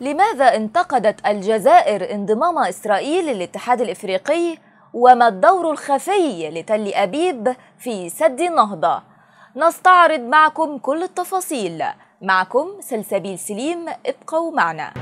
لماذا انتقدت الجزائر انضمام إسرائيل للاتحاد الإفريقي وما الدور الخفي لتل أبيب في سد النهضة؟ نستعرض معكم كل التفاصيل معكم سلسبيل سليم ابقوا معنا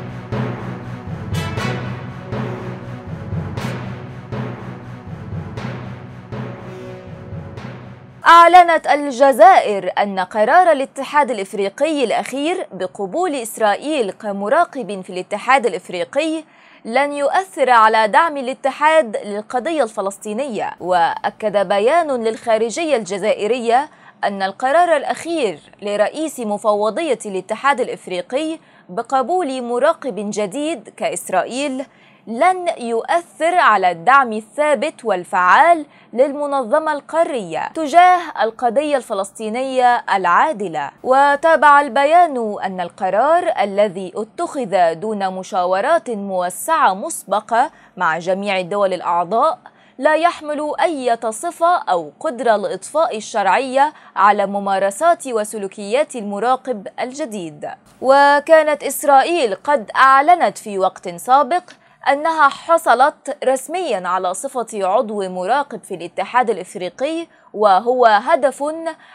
أعلنت الجزائر أن قرار الاتحاد الإفريقي الأخير بقبول إسرائيل كمراقب في الاتحاد الإفريقي لن يؤثر على دعم الاتحاد للقضية الفلسطينية وأكد بيان للخارجية الجزائرية أن القرار الأخير لرئيس مفوضية الاتحاد الإفريقي بقبول مراقب جديد كإسرائيل لن يؤثر على الدعم الثابت والفعال للمنظمة القارية تجاه القضية الفلسطينية العادلة وتابع البيان أن القرار الذي اتخذ دون مشاورات موسعة مسبقة مع جميع الدول الأعضاء لا يحمل أي صفة أو قدرة لإطفاء الشرعية على ممارسات وسلوكيات المراقب الجديد وكانت إسرائيل قد أعلنت في وقت سابق أنها حصلت رسميا على صفة عضو مراقب في الاتحاد الإفريقي وهو هدف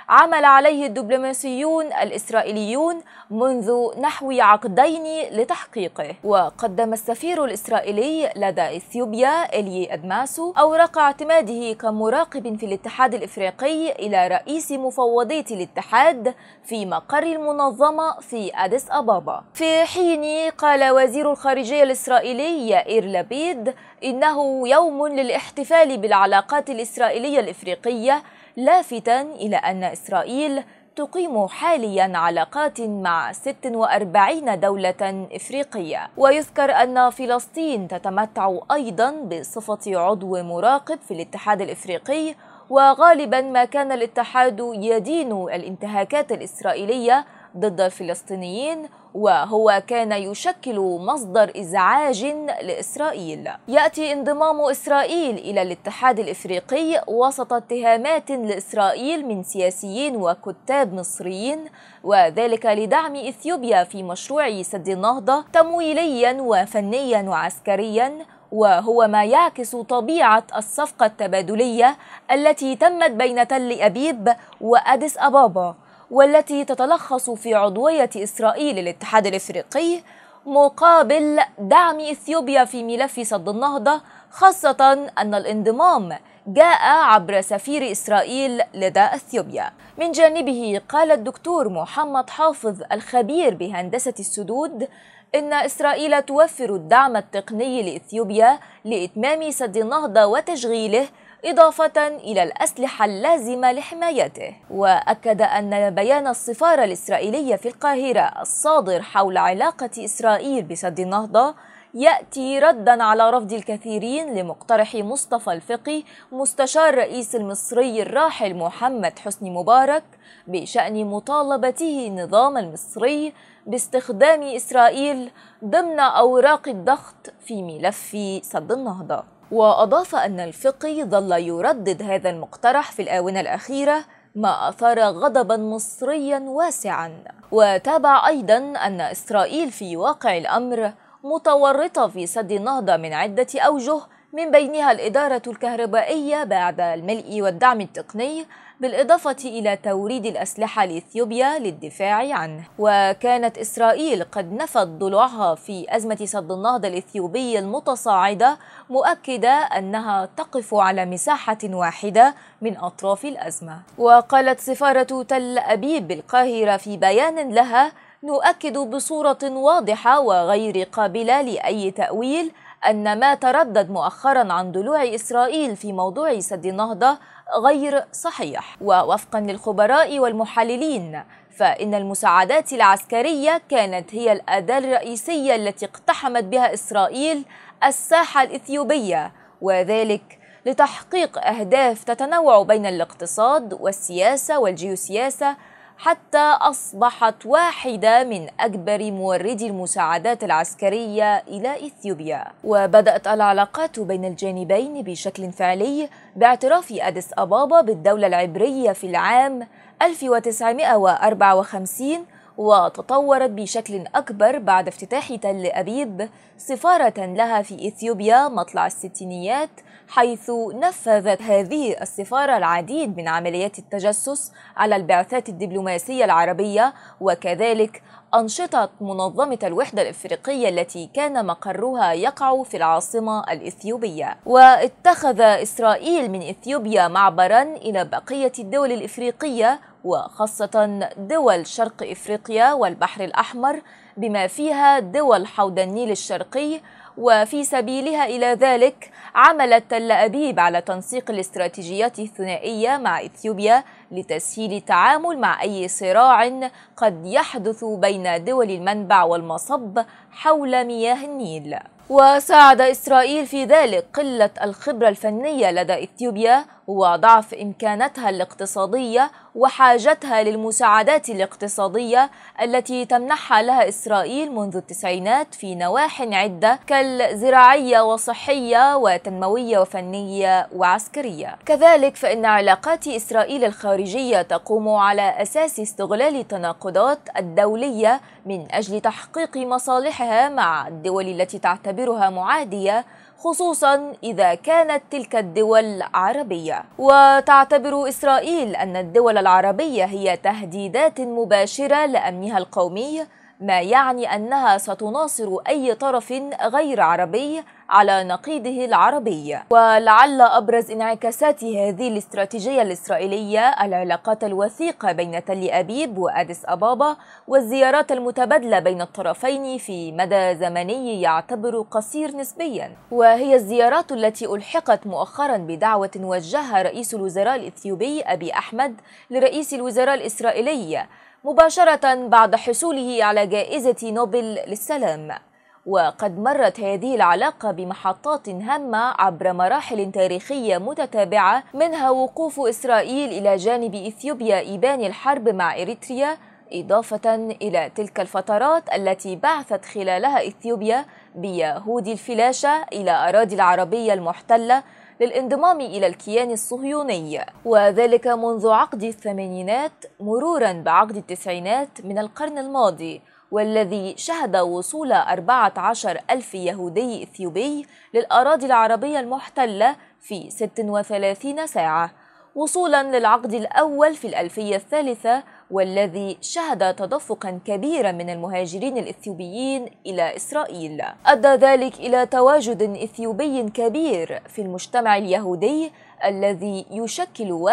عمل عليه الدبلوماسيون الإسرائيليون منذ نحو عقدين لتحقيقه وقدم السفير الإسرائيلي لدى إثيوبيا إلي أدماسو أوراق اعتماده كمراقب في الاتحاد الإفريقي إلى رئيس مفوضية الاتحاد في مقر المنظمة في أديس أبابا في حين قال وزير الخارجية الإسرائيلي يائر لبيد إنه يوم للاحتفال بالعلاقات الإسرائيلية الإفريقية لافتا إلى أن إسرائيل تقيم حاليا علاقات مع 46 دولة إفريقية ويذكر أن فلسطين تتمتع أيضا بصفة عضو مراقب في الاتحاد الإفريقي وغالبا ما كان الاتحاد يدين الانتهاكات الإسرائيلية ضد الفلسطينيين وهو كان يشكل مصدر إزعاج لإسرائيل يأتي انضمام إسرائيل إلى الاتحاد الإفريقي وسط اتهامات لإسرائيل من سياسيين وكتاب مصريين وذلك لدعم إثيوبيا في مشروع سد النهضة تمويليا وفنيا وعسكريا وهو ما يعكس طبيعة الصفقة التبادلية التي تمت بين تل أبيب وأديس أبابا والتي تتلخص في عضوية إسرائيل للاتحاد الإفريقي مقابل دعم إثيوبيا في ملف سد النهضة خاصة أن الانضمام جاء عبر سفير إسرائيل لدى أثيوبيا من جانبه قال الدكتور محمد حافظ الخبير بهندسة السدود إن إسرائيل توفر الدعم التقني لإثيوبيا لإتمام سد النهضة وتشغيله إضافة إلى الأسلحة اللازمة لحمايته وأكد أن بيان السفارة الإسرائيلية في القاهرة الصادر حول علاقة إسرائيل بسد النهضة ياتي ردا على رفض الكثيرين لمقترح مصطفى الفقي مستشار رئيس المصري الراحل محمد حسني مبارك بشان مطالبته النظام المصري باستخدام اسرائيل ضمن اوراق الضغط في ملف سد النهضه وأضاف أن الفقي ظل يردد هذا المقترح في الآونة الأخيرة ما أثار غضبا مصريا واسعا وتابع أيضا أن إسرائيل في واقع الأمر متورطة في سد النهضة من عدة أوجه من بينها الإدارة الكهربائية بعد الملء والدعم التقني بالإضافة إلى توريد الأسلحة لإثيوبيا للدفاع عنه وكانت إسرائيل قد نفت ضلوعها في أزمة سد النهضة الإثيوبي المتصاعدة مؤكدة أنها تقف على مساحة واحدة من أطراف الأزمة وقالت سفارة تل أبيب بالقاهرة في بيان لها نؤكد بصورة واضحة وغير قابلة لأي تأويل أن ما تردد مؤخرا عن ضلوع إسرائيل في موضوع سد النهضة غير صحيح ووفقا للخبراء والمحللين فإن المساعدات العسكرية كانت هي الأداة الرئيسية التي اقتحمت بها إسرائيل الساحة الإثيوبية وذلك لتحقيق أهداف تتنوع بين الاقتصاد والسياسة والجيوسياسة حتى أصبحت واحدة من أكبر موردي المساعدات العسكرية إلى إثيوبيا وبدأت العلاقات بين الجانبين بشكل فعلي باعتراف أديس أبابا بالدولة العبرية في العام 1954 وتطورت بشكل أكبر بعد افتتاح تل أبيب سفارة لها في إثيوبيا مطلع الستينيات حيث نفذت هذه السفارة العديد من عمليات التجسس على البعثات الدبلوماسية العربية وكذلك أنشطة منظمة الوحدة الإفريقية التي كان مقرها يقع في العاصمة الإثيوبية واتخذ إسرائيل من إثيوبيا معبرا إلى بقية الدول الإفريقية وخاصة دول شرق إفريقيا والبحر الأحمر بما فيها دول حوض النيل الشرقي وفي سبيلها إلى ذلك عملت تل أبيب على تنسيق الاستراتيجيات الثنائية مع إثيوبيا لتسهيل التعامل مع أي صراع قد يحدث بين دول المنبع والمصب حول مياه النيل وساعد إسرائيل في ذلك قلة الخبرة الفنية لدى إثيوبيا وضعف امكانتها الاقتصادية وحاجتها للمساعدات الاقتصادية التي تمنحها لها إسرائيل منذ التسعينات في نواح عدة كالزراعية وصحية وتنموية وفنية وعسكرية كذلك فإن علاقات إسرائيل الخارجية تقوم على أساس استغلال التناقضات الدولية من أجل تحقيق مصالحها مع الدول التي تعتبرها معادية خصوصا إذا كانت تلك الدول عربية وتعتبر إسرائيل أن الدول العربية هي تهديدات مباشرة لأمنها القومي ما يعني أنها ستناصر أي طرف غير عربي على نقيضه العربي ولعل أبرز انعكاسات هذه الاستراتيجية الإسرائيلية العلاقات الوثيقة بين تل أبيب وأديس أبابا والزيارات المتبادلة بين الطرفين في مدى زمني يعتبر قصير نسبيا وهي الزيارات التي ألحقت مؤخرا بدعوة وجهها رئيس الوزراء الإثيوبي أبي أحمد لرئيس الوزراء الإسرائيلي مباشرة بعد حصوله على جائزة نوبل للسلام وقد مرت هذه العلاقة بمحطات هامة عبر مراحل تاريخية متتابعة منها وقوف إسرائيل إلى جانب إثيوبيا إبان الحرب مع إريتريا إضافة إلى تلك الفترات التي بعثت خلالها إثيوبيا بيهود الفلاشة إلى أراضي العربية المحتلة للانضمام إلى الكيان الصهيوني وذلك منذ عقد الثمانينات مرورا بعقد التسعينات من القرن الماضي والذي شهد وصول 14 ألف يهودي إثيوبي للأراضي العربية المحتلة في 36 ساعة وصولا للعقد الأول في الألفية الثالثة والذي شهد تدفقا كبيرا من المهاجرين الإثيوبيين إلى إسرائيل أدى ذلك إلى تواجد إثيوبي كبير في المجتمع اليهودي الذي يشكل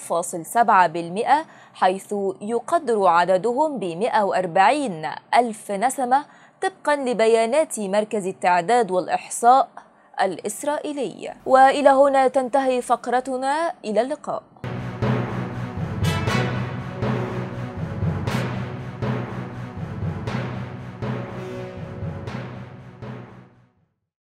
1.7% حيث يقدر عددهم ب 140 ألف نسمة طبقا لبيانات مركز التعداد والإحصاء الإسرائيلي وإلى هنا تنتهي فقرتنا إلى اللقاء